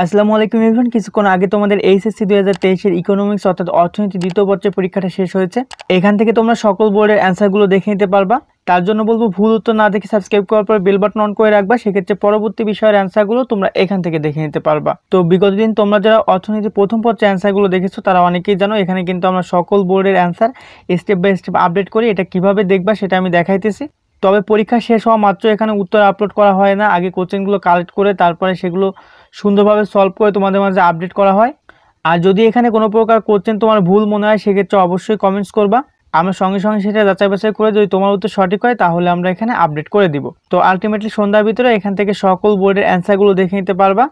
আসসালামু আলাইকুম ইভেন কিছুক্ষণ আগে তোমাদের এইচএসসি দু হাজার তেইশের ইকোনমিক্স অর্থাৎ অর্থনীতি দ্বিতীয় পর্যায়ের পরীক্ষাটা শেষ হয়েছে এখান থেকে তোমরা সকল বোর্ডের অ্যান্সারগুলো দেখে নিতে পারবা তার জন্য বলবো ভুল উত্তর না দেখে সাবস্ক্রাইব করার পর বেল বাটন অন করে রাখবা সেক্ষেত্রে পরবর্তী বিষয়ের অ্যান্সারগুলো তোমরা এখান থেকে দেখে নিতে পারবা তো বিগত দিন তোমরা যারা অর্থনীতি প্রথম পর্যায়ে অ্যান্সারগুলো দেখেছো তারা অনেকেই জানো এখানে কিন্তু আমরা সকল বোর্ডের answer step by step update করি এটা কিভাবে দেখবা সেটা আমি দেখাইতেছি তবে পরীক্ষা শেষ হওয়া মাত্র এখানে উত্তর আপলোড করা হয় না আগে কোচিংগুলো কালেক্ট করে তারপরে সেগুলো সুন্দরভাবে সলভ করে তোমাদের মাঝে আপডেট করা হয় আর যদি এখানে কোনো প্রকার কোশ্চেন তোমার ভুল মনে হয় সেক্ষেত্রে অবশ্যই কমেন্টস করবা আমরা সঙ্গে সঙ্গে সেটা যাচাই বাছাই করে যদি তোমার উত্তর সঠিক হয় তাহলে আমরা এখানে আপডেট করে দিব তো আলটিমেটলি সন্ধ্যার ভিতরে এখান থেকে সকল বোর্ডের অ্যান্সারগুলো দেখে নিতে পারবা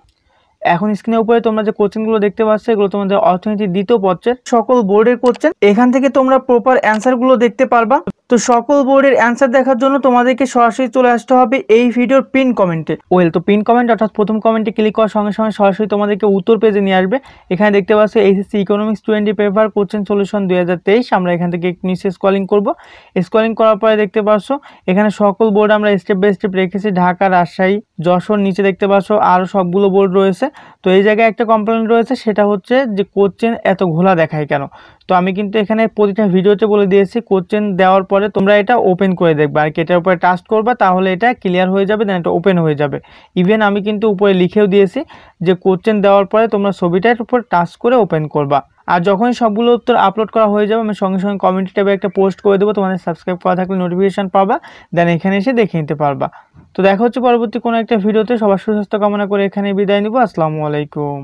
এখন স্ক্রিনের উপরে তোমরা যে কোচিংগুলো দেখতে পাচ্ছ এগুলো তোমাদের অর্থনীতির দ্বিতীয় পত্রের সকল বোর্ডের কোচিং এখান থেকে তোমরা প্রপার অ্যান্সারগুলো দেখতে পারবা তো সকল বোর্ডের অ্যান্সার দেখার জন্য তোমাদেরকে সরাসরি চলে আসতে হবে এই ভিডিওর পিন কমেন্টে ওয়েল তো পিন কমেন্ট অর্থাৎ প্রথম কমেন্টে ক্লিক করার সঙ্গে সঙ্গে সরাসরি তোমাদেরকে উত্তর পেজে নিয়ে আসবে এখানে দেখতে পাচ্ছ HSC economics twenty paper question solution দুই আমরা এখান থেকে নিচে স্কলিং করবো স্কলিং করার পরে দেখতে পাচ্ছ এখানে সকল বোর্ড আমরা স্টেপ বাই স্টেপ রেখেছি ঢাকা রাজশাহী যশোর নিচে দেখতে পাচ্ছ আরও সবগুলো বোর্ড রয়েছে তো এই জায়গায় একটা কমপ্লেন রয়েছে সেটা হচ্ছে যে কোশ্চেন এত ঘোলা দেখায় কেন তো আমি কিন্তু এখানে প্রতিটা ভিডিওতে বলে দিয়েছি কোশ্চেন দেওয়ার পরে তোমরা এটা ওপেন করে দেখবে আর কি এটার উপরে টাস্ট করবা তাহলে এটা ক্লিয়ার হয়ে যাবে দেন এটা ওপেন হয়ে যাবে ইভেন আমি কিন্তু উপরে লিখেও দিয়েছি যে কোশ্চেন দেওয়ার পরে তোমরা ছবিটার উপর টাস্ট করে ওপেন করবা আর যখনই সবগুলো উত্তর আপলোড করা হয়ে যাবে আমি সঙ্গে সঙ্গে কমেন্ট ট্যাবে একটা পোস্ট করে দেবো তোমাদের সাবস্ক্রাইব করা থাকলে নোটিফিকেশান পাবা দেন এখানে এসে দেখে নিতে পারবা তো দেখা হচ্ছে পরবর্তী কোনো একটা ভিডিওতে সবার সুস্বাস্থ্য কামনা করে এখানে বিদায় নিব আসসালামু আলাইকুম